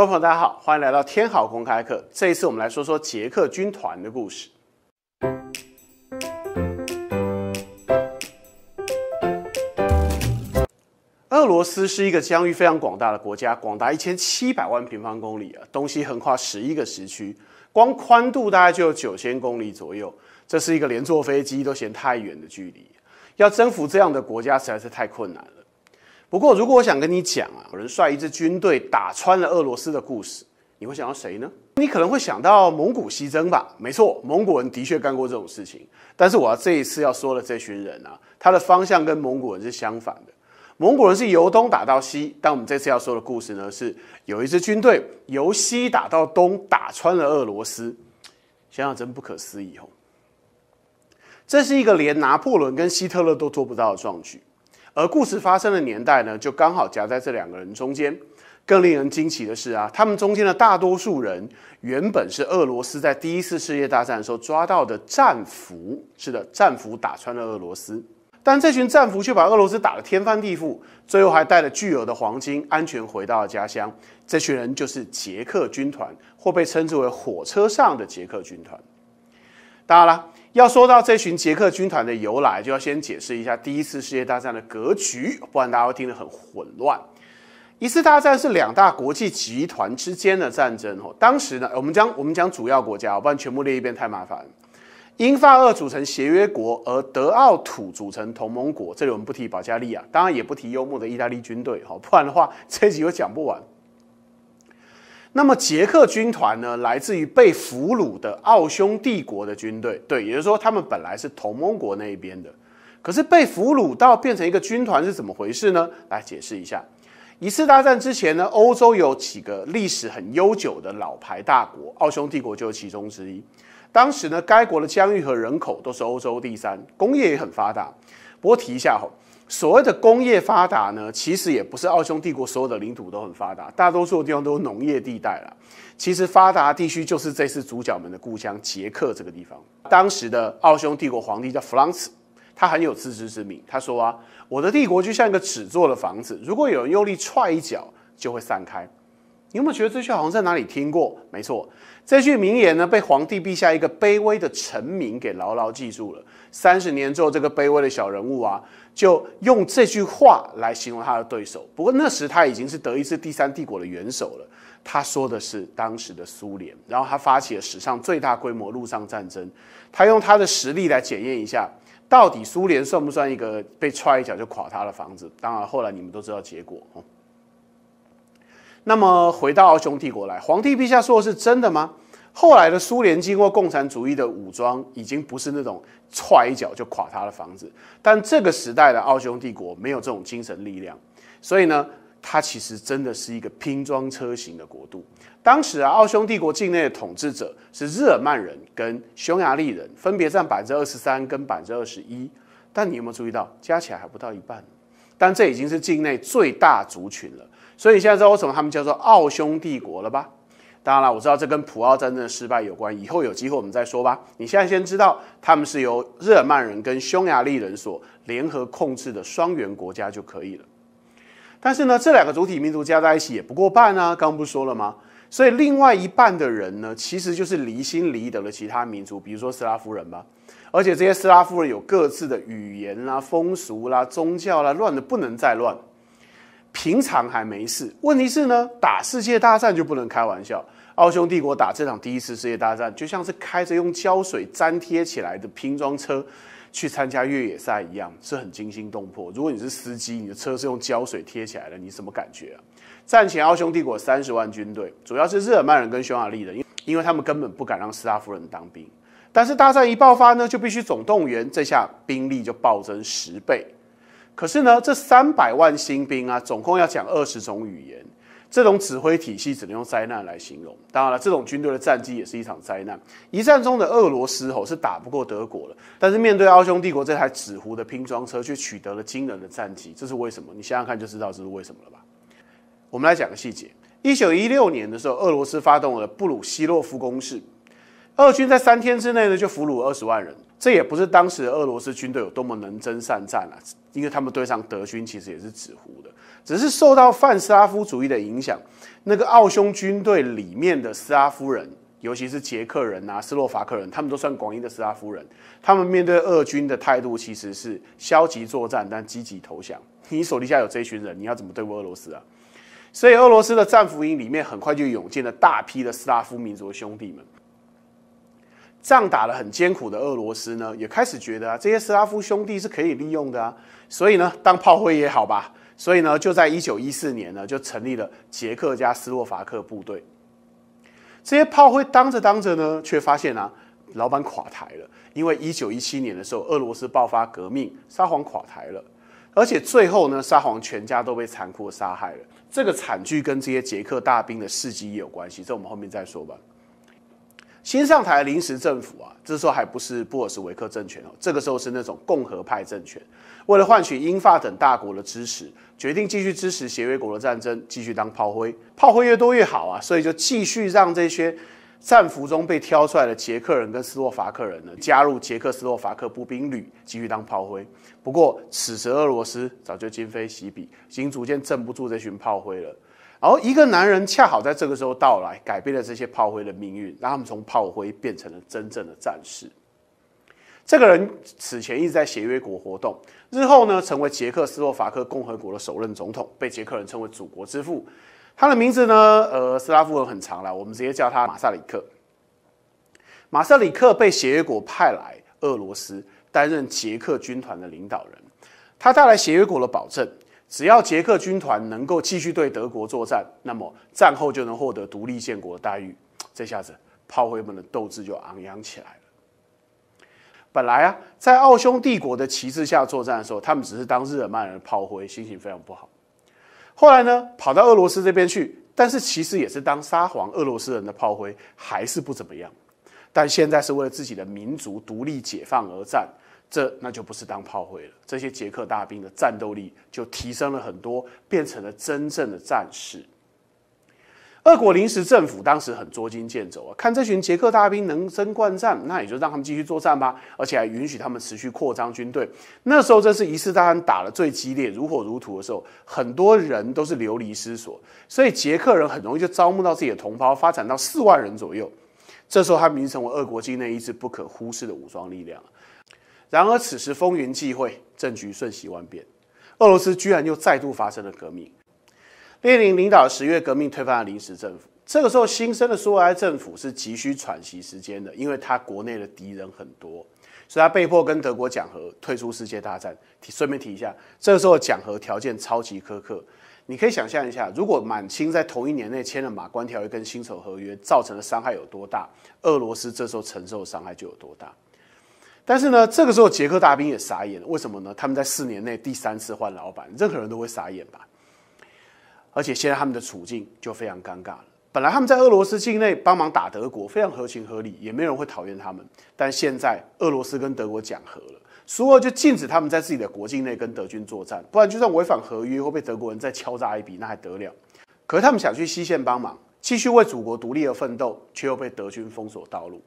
各位朋友，大家好，欢迎来到天好公开课。这一次，我们来说说捷克军团的故事。俄罗斯是一个疆域非常广大的国家，广达一千七百万平方公里啊，东西横跨十一个时区，光宽度大概就有九千公里左右。这是一个连坐飞机都嫌太远的距离，要征服这样的国家实在是太困难了。不过，如果我想跟你讲啊，有人率一支军队打穿了俄罗斯的故事，你会想到谁呢？你可能会想到蒙古西征吧？没错，蒙古人的确干过这种事情。但是我要这一次要说的这群人啊，他的方向跟蒙古人是相反的。蒙古人是由东打到西，但我们这次要说的故事呢，是有一支军队由西打到东，打穿了俄罗斯。想想真不可思议哦！这是一个连拿破仑跟希特勒都做不到的壮举。而故事发生的年代呢，就刚好夹在这两个人中间。更令人惊奇的是啊，他们中间的大多数人原本是俄罗斯在第一次世界大战的时候抓到的战俘。是的，战俘打穿了俄罗斯，但这群战俘却把俄罗斯打得天翻地覆，最后还带了巨额的黄金安全回到了家乡。这群人就是捷克军团，或被称之为火车上的捷克军团。当然了。要说到这群捷克军团的由来，就要先解释一下第一次世界大战的格局，不然大家会听得很混乱。一次大战是两大国际集团之间的战争。哦。当时呢，我们将我们将主要国家，不然全部列一遍太麻烦。英法俄组成协约国，而德奥土组成同盟国。这里我们不提保加利亚，当然也不提幽默的意大利军队。哈，不然的话 这集又讲不完。那么捷克军团呢，来自于被俘虏的奥匈帝国的军队，对，也就是说他们本来是同盟国那一边的，可是被俘虏到变成一个军团是怎么回事呢？来解释一下，一次大战之前呢，欧洲有几个历史很悠久的老牌大国，奥匈帝国就是其中之一。当时呢，该国的疆域和人口都是欧洲第三，工业也很发达。不过提一下吼。所谓的工业发达呢，其实也不是奥匈帝国所有的领土都很发达，大多数的地方都是农业地带了。其实发达地区就是这次主角们的故乡捷克这个地方。当时的奥匈帝国皇帝叫弗朗茨，他很有自知之明，他说啊，我的帝国就像一个纸做的房子，如果有人用力踹一脚，就会散开。你有没有觉得这句好像在哪里听过？没错。这句名言呢，被皇帝陛下一个卑微的臣民给牢牢记住了。三十年之后，这个卑微的小人物啊，就用这句话来形容他的对手。不过那时他已经是德意志第三帝国的元首了。他说的是当时的苏联，然后他发起了史上最大规模陆上战争。他用他的实力来检验一下，到底苏联算不算一个被踹一脚就垮塌的房子？当然后来你们都知道结果那么回到奥匈帝国来，皇帝陛下说的是真的吗？后来的苏联经过共产主义的武装，已经不是那种踹一脚就垮塌的房子。但这个时代的奥匈帝国没有这种精神力量，所以呢，它其实真的是一个拼装车型的国度。当时啊，奥匈帝国境内的统治者是日耳曼人跟匈牙利人，分别占百分之二十三跟百分之二十一。但你有没有注意到，加起来还不到一半？但这已经是境内最大族群了。所以现在知道为什么他们叫做奥匈帝国了吧？当然了，我知道这跟普奥战争的失败有关，以后有机会我们再说吧。你现在先知道他们是由日耳曼人跟匈牙利人所联合控制的双元国家就可以了。但是呢，这两个主体民族加在一起也不过半啊，刚不说了吗？所以另外一半的人呢，其实就是离心离德的其他民族，比如说斯拉夫人吧。而且这些斯拉夫人有各自的语言啦、风俗啦、宗教啦，乱的不能再乱。平常还没事，问题是呢，打世界大战就不能开玩笑。奥匈帝国打这场第一次世界大战，就像是开着用胶水粘贴起来的拼装车去参加越野赛一样，是很惊心动魄。如果你是司机，你的车是用胶水贴起来的，你什么感觉啊？战前奥匈帝国三十万军队，主要是日耳曼人跟匈牙利人，因因为他们根本不敢让斯拉夫人当兵。但是大战一爆发呢，就必须总动员，这下兵力就暴增十倍。可是呢，这三百万新兵啊，总共要讲二十种语言，这种指挥体系只能用灾难来形容。当然了，这种军队的战绩也是一场灾难。一战中的俄罗斯吼是打不过德国的，但是面对奥匈帝国这台纸糊的拼装车，却取得了惊人的战绩。这是为什么？你想想看就知道这是为什么了吧？我们来讲个细节。一九一六年的时候，俄罗斯发动了布鲁希洛夫攻势。俄军在三天之内呢，就俘虏二十万人。这也不是当时俄罗斯军队有多么能征善战啊，因为他们对上德军其实也是纸糊的。只是受到泛斯拉夫主义的影响，那个奥匈军队里面的斯拉夫人，尤其是捷克人啊、斯洛伐克人，他们都算广义的斯拉夫人。他们面对俄军的态度其实是消极作战，但积极投降。你手底下有这群人，你要怎么对付俄罗斯啊？所以俄罗斯的战俘营里面很快就涌进了大批的斯拉夫民族兄弟们。仗打了很艰苦的俄罗斯呢，也开始觉得啊，这些斯拉夫兄弟是可以利用的啊，所以呢，当炮灰也好吧。所以呢，就在一九一四年呢，就成立了捷克加斯洛伐克部队。这些炮灰当着当着呢，却发现啊，老板垮台了。因为一九一七年的时候，俄罗斯爆发革命，沙皇垮台了，而且最后呢，沙皇全家都被残酷杀害了。这个惨剧跟这些捷克大兵的事迹也有关系，这我们后面再说吧。新上台临时政府啊，这时候还不是布尔什维克政权哦，这个时候是那种共和派政权。为了换取英法等大国的支持，决定继续支持协约国的战争，继续当炮灰。炮灰越多越好啊，所以就继续让这些战俘中被挑出来的捷克人跟斯洛伐克人呢，加入捷克斯洛伐克步兵旅，继续当炮灰。不过此时俄罗斯早就今非昔比，已经逐渐镇不住这群炮灰了。而一个男人恰好在这个时候到来，改变了这些炮灰的命运，让他们从炮灰变成了真正的战士。这个人此前一直在协约国活动，日后呢成为捷克斯洛伐克共和国的首任总统，被捷克人称为“祖国之父”。他的名字呢，呃，斯拉夫文很长了，我们直接叫他马萨里克。马萨里克被协约国派来俄罗斯担任捷克军团的领导人，他带来协约国的保证。只要捷克军团能够继续对德国作战，那么战后就能获得独立建国的待遇。这下子炮灰们的斗志就昂扬起来了。本来啊，在奥匈帝国的旗帜下作战的时候，他们只是当日耳曼人的炮灰，心情非常不好。后来呢，跑到俄罗斯这边去，但是其实也是当沙皇俄罗斯人的炮灰，还是不怎么样。但现在是为了自己的民族独立解放而战。这那就不是当炮灰了，这些捷克大兵的战斗力就提升了很多，变成了真正的战士。俄国临时政府当时很捉襟见肘啊，看这群捷克大兵能征惯战，那也就让他们继续作战吧，而且还允许他们持续扩张军队。那时候这是一次大战打的最激烈、如火如荼的时候，很多人都是流离失所，所以捷克人很容易就招募到自己的同胞，发展到四万人左右。这时候，他们已经成为俄国境内一支不可忽视的武装力量。然而，此时风云际会，政局瞬息万变，俄罗斯居然又再度发生了革命。列宁领导十月革命，推翻了临时政府。这个时候，新生的苏维埃政府是急需喘息时间的，因为他国内的敌人很多，所以他被迫跟德国讲和，退出世界大战。顺便提一下，这个时候讲和条件超级苛刻。你可以想象一下，如果满清在同一年内签了马关条约跟辛丑合约，造成的伤害有多大，俄罗斯这时候承受的伤害就有多大。但是呢，这个时候捷克大兵也傻眼，了，为什么呢？他们在四年内第三次换老板，任何人都会傻眼吧。而且现在他们的处境就非常尴尬了。本来他们在俄罗斯境内帮忙打德国，非常合情合理，也没人会讨厌他们。但现在俄罗斯跟德国讲和了，苏俄就禁止他们在自己的国境内跟德军作战，不然就算违反合约会被德国人再敲诈一笔，那还得了？可是他们想去西线帮忙，继续为祖国独立而奋斗，却又被德军封锁道路。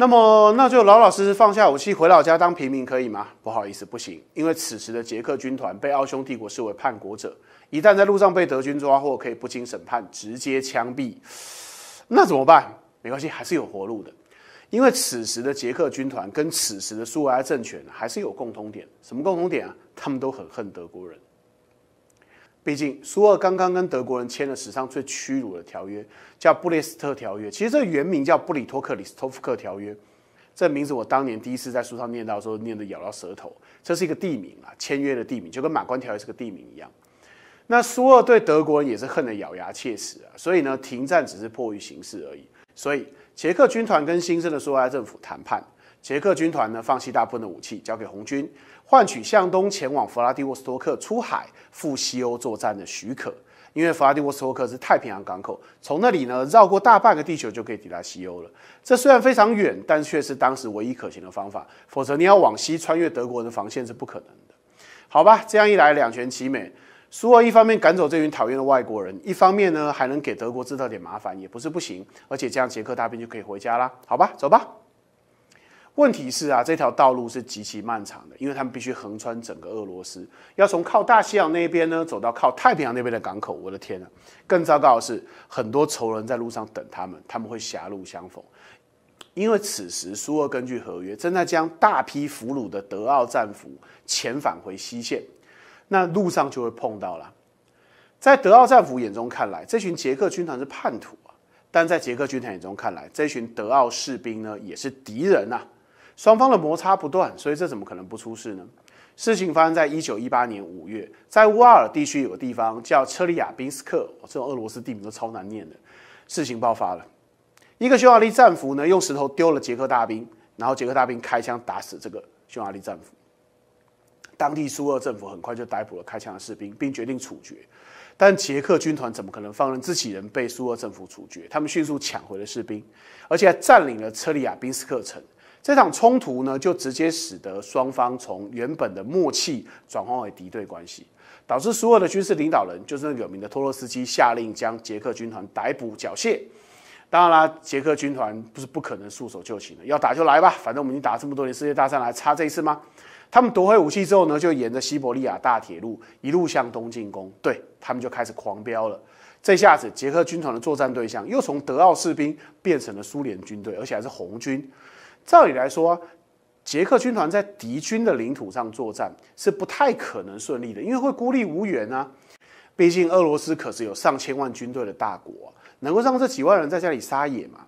那么，那就老老实实放下武器回老家当平民可以吗？不好意思，不行，因为此时的捷克军团被奥匈帝国视为叛国者，一旦在路上被德军抓获，可以不经审判直接枪毙。那怎么办？没关系，还是有活路的，因为此时的捷克军团跟此时的苏维埃政权还是有共同点。什么共同点啊？他们都很恨德国人。毕竟苏俄刚刚跟德国人签了史上最屈辱的条约，叫布列斯特条约。其实这原名叫布里托克里斯托夫克条约，这名字我当年第一次在书上念到时候念得咬到舌头。这是一个地名啊，签约的地名，就跟马关条约是个地名一样。那苏俄对德国人也是恨得咬牙切齿啊，所以呢停战只是迫于形势而已。所以捷克军团跟新生的苏埃政府谈判，捷克军团呢放弃大部分的武器交给红军。换取向东前往弗拉迪沃斯托克出海赴西欧作战的许可，因为弗拉迪沃斯托克是太平洋港口，从那里呢绕过大半个地球就可以抵达西欧了。这虽然非常远，但却是当时唯一可行的方法。否则你要往西穿越德国人的防线是不可能的。好吧，这样一来两全其美，苏俄一方面赶走这群讨厌的外国人，一方面呢还能给德国制造点麻烦，也不是不行。而且这样捷克大兵就可以回家啦。好吧，走吧。问题是啊，这条道路是极其漫长的，因为他们必须横穿整个俄罗斯，要从靠大西洋那边呢走到靠太平洋那边的港口。我的天啊！更糟糕的是，很多仇人在路上等他们，他们会狭路相逢。因为此时苏俄根据合约正在将大批俘虏的德奥战俘遣返回西线，那路上就会碰到了。在德奥战俘眼中看来，这群捷克军团是叛徒啊；但在捷克军团眼中看来，这群德奥士兵呢也是敌人呐。双方的摩擦不断，所以这怎么可能不出事呢？事情发生在一九一八年五月，在乌尔尔地区有个地方叫车里亚宾斯克，这种俄罗斯地名都超难念的。事情爆发了，一个匈牙利战俘呢用石头丢了捷克大兵，然后捷克大兵开枪打死这个匈牙利战俘。当地苏俄政府很快就逮捕了开枪的士兵，并决定处决。但捷克军团怎么可能放任自己人被苏俄政府处决？他们迅速抢回了士兵，而且还占领了车里亚宾斯克城。这场冲突呢，就直接使得双方从原本的默契转换为敌对关系，导致所有的军事领导人就是那个有名的托洛斯基下令将捷克军团逮捕缴械。当然啦，捷克军团不是不可能束手就擒的，要打就来吧，反正我们已经打了这么多年世界大战，还差这一次吗？他们夺回武器之后呢，就沿着西伯利亚大铁路一路向东进攻，对他们就开始狂飙了。这下子，捷克军团的作战对象又从德奥士兵变成了苏联军队，而且还是红军。照理来说，捷克军团在敌军的领土上作战是不太可能顺利的，因为会孤立无援啊。毕竟俄罗斯可是有上千万军队的大国，能够让这几万人在家里撒野吗？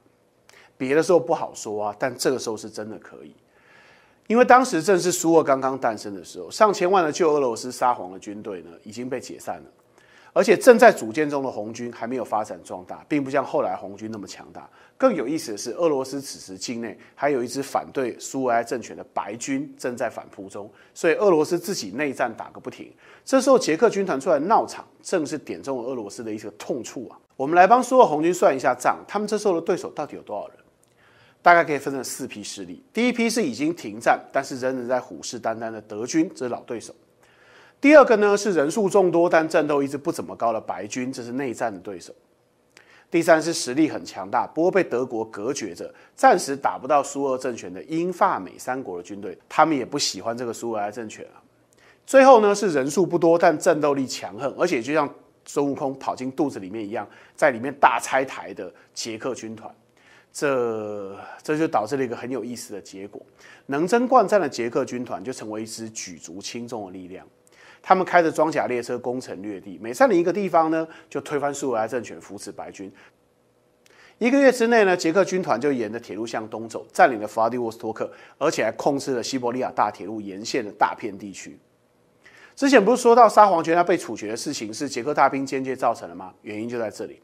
别的时候不好说啊，但这个时候是真的可以，因为当时正是苏俄刚刚诞生的时候，上千万的旧俄罗斯沙皇的军队呢已经被解散了。而且正在组建中的红军还没有发展壮大，并不像后来红军那么强大。更有意思的是，俄罗斯此时境内还有一支反对苏维埃政权的白军正在反扑中，所以俄罗斯自己内战打个不停。这时候捷克军团出来闹场，正是点中了俄罗斯的一个痛处啊！我们来帮苏俄红军算一下账，他们这时候的对手到底有多少人？大概可以分成四批势力。第一批是已经停战，但是仍然在虎视眈眈的德军，这是老对手。第二个呢是人数众多但战斗意志不怎么高的白军，这是内战的对手。第三是实力很强大，不过被德国隔绝着，暂时打不到苏俄政权的英法美三国的军队，他们也不喜欢这个苏俄政权啊。最后呢是人数不多但战斗力强横，而且就像孙悟空跑进肚子里面一样，在里面大拆台的捷克军团。这这就导致了一个很有意思的结果，能征惯战的捷克军团就成为一支举足轻重的力量。他们开着装甲列车攻城略地，每占领一个地方呢，就推翻苏埃政权，扶持白军。一个月之内呢，捷克军团就沿着铁路向东走，占领了弗拉迪沃斯托克，而且还控制了西伯利亚大铁路沿线的大片地区。之前不是说到沙皇全家被处决的事情是捷克大兵间接造成的吗？原因就在这里，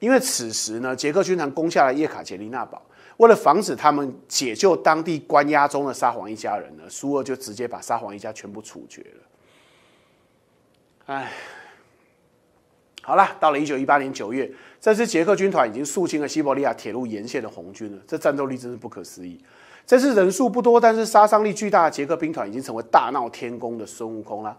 因为此时呢，捷克军团攻下了叶卡捷琳娜堡，为了防止他们解救当地关押中的沙皇一家人呢，苏俄就直接把沙皇一家全部处决了。哎，好了，到了一九一八年九月，这支捷克军团已经肃清了西伯利亚铁路沿线的红军了。这战斗力真是不可思议！这次人数不多，但是杀伤力巨大的捷克兵团，已经成为大闹天宫的孙悟空了。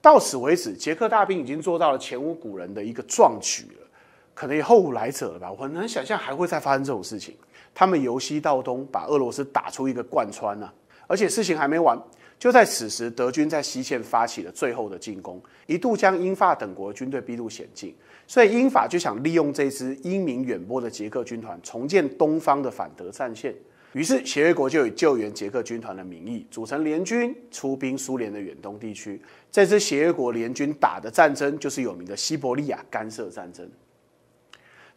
到此为止，捷克大兵已经做到了前无古人的一个壮举了，可能也后无来者了吧？很难想象还会再发生这种事情。他们由西到东，把俄罗斯打出一个贯穿呢，而且事情还没完。就在此时，德军在西线发起了最后的进攻，一度将英法等国军队逼入险境。所以，英法就想利用这支英名远播的捷克军团重建东方的反德战线。于是，协约国就以救援捷克军团的名义组成联军，出兵苏联的远东地区。这支协约国联军打的战争，就是有名的西伯利亚干涉战争。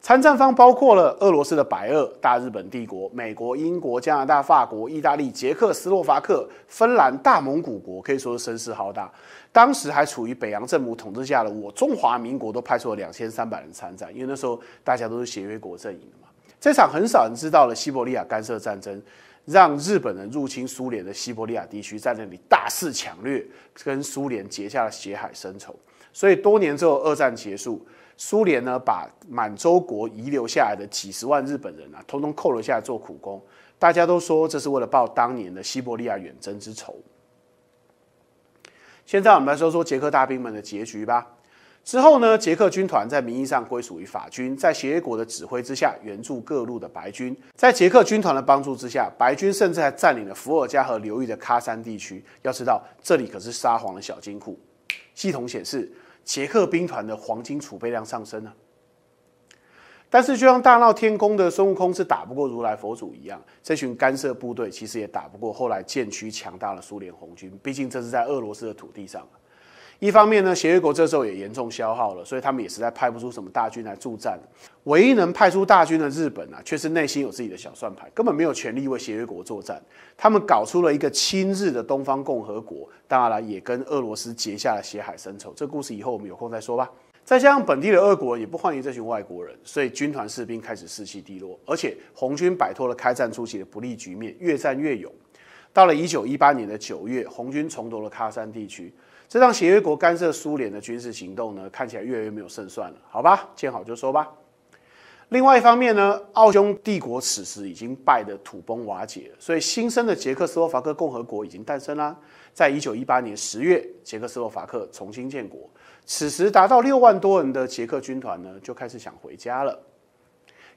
参战方包括了俄罗斯的白俄、大日本帝国、美国、英国、加拿大、法国、意大利、捷克斯洛伐克、芬兰、大蒙古国，可以说是声势浩大。当时还处于北洋政府统治下的我中华民国都派出了两千三百人参战，因为那时候大家都是协约国阵营的嘛。这场很少人知道的西伯利亚干涉战争，让日本人入侵苏联的西伯利亚地区，在那里大肆抢掠，跟苏联结下了血海深仇。所以多年之后，二战结束。苏联呢，把满洲国遗留下来的几十万日本人啊，通通扣了下来做苦工。大家都说这是为了报当年的西伯利亚远征之仇。现在我们来说说捷克大兵们的结局吧。之后呢，捷克军团在名义上归属于法军，在协约国的指挥之下，援助各路的白军。在捷克军团的帮助之下，白军甚至还占领了伏尔加河流域的喀山地区。要知道，这里可是沙皇的小金库。系统显示。捷克兵团的黄金储备量上升了，但是就像大闹天宫的孙悟空是打不过如来佛祖一样，这群干涉部队其实也打不过后来渐趋强大的苏联红军，毕竟这是在俄罗斯的土地上。一方面呢，协约国这时候也严重消耗了，所以他们也实在派不出什么大军来助战。唯一能派出大军的日本呢，却是内心有自己的小算盘，根本没有权利为协约国作战。他们搞出了一个亲日的东方共和国，当然了，也跟俄罗斯结下了血海深仇。这故事以后我们有空再说吧。再加上本地的俄国也不欢迎这群外国人，所以军团士兵开始士气低落，而且红军摆脱了开战初期的不利局面，越战越勇。到了一九一八年的九月，红军重夺了喀山地区，这让协约国干涉苏联的军事行动呢，看起来越来越没有胜算了。好吧，见好就收吧。另外一方面呢，奥匈帝国此时已经败得土崩瓦解，所以新生的捷克斯洛伐克共和国已经诞生啦。在一九一八年十月，捷克斯洛伐克重新建国，此时达到六万多人的捷克军团呢，就开始想回家了。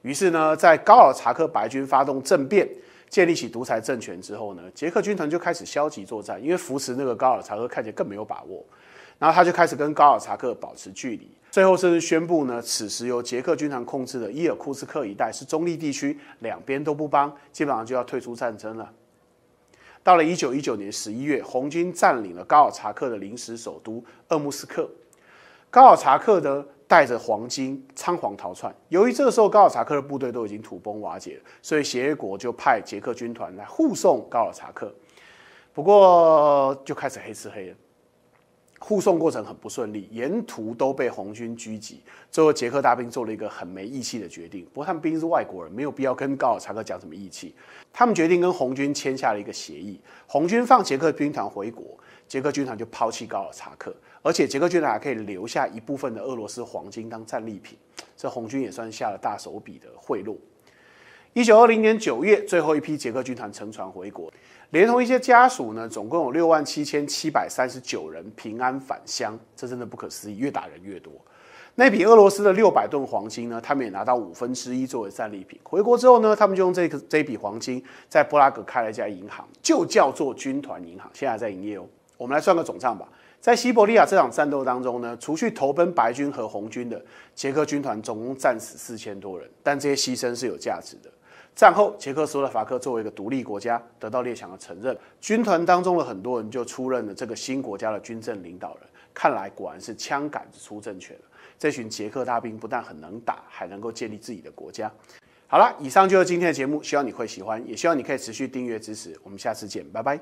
于是呢，在高尔察克白军发动政变。建立起独裁政权之后呢，捷克军团就开始消极作战，因为扶持那个高尔察克看起来更没有把握，然后他就开始跟高尔察克保持距离，最后甚至宣布呢，此时由捷克军团控制的伊尔库斯克一带是中立地区，两边都不帮，基本上就要退出战争了。到了一九一九年十一月，红军占领了高尔察克的临时首都鄂木斯克。高尔察克呢带着黄金仓皇逃窜，由于这个时候高尔察克的部队都已经土崩瓦解，所以协约国就派捷克军团来护送高尔察克，不过就开始黑吃黑了。护送过程很不顺利，沿途都被红军狙击。最后，捷克大兵做了一个很没义气的决定。不过，他们毕竟是外国人，没有必要跟高尔察克讲什么义气。他们决定跟红军签下了一个协议：红军放捷克军团回国，捷克军团就抛弃高尔察克，而且捷克军团还可以留下一部分的俄罗斯黄金当战利品。这红军也算下了大手笔的贿赂。一九二零年九月，最后一批捷克军团乘船回国。连同一些家属呢，总共有六万七千七百三十九人平安返乡，这真的不可思议。越打人越多，那笔俄罗斯的六百吨黄金呢，他们也拿到五分之一作为战利品。回国之后呢，他们就用这个这笔黄金在布拉格开了一家银行，就叫做军团银行，现在在营业哦。我们来算个总账吧，在西伯利亚这场战斗当中呢，除去投奔白军和红军的捷克军团，总共战死四千多人，但这些牺牲是有价值的。战后，捷克斯洛伐克作为一个独立国家得到列强的承认，军团当中的很多人就出任了这个新国家的军政领导人。看来果然是枪杆子出政权，这群捷克大兵不但很能打，还能够建立自己的国家。好了，以上就是今天的节目，希望你会喜欢，也希望你可以持续订阅支持。我们下次见，拜拜。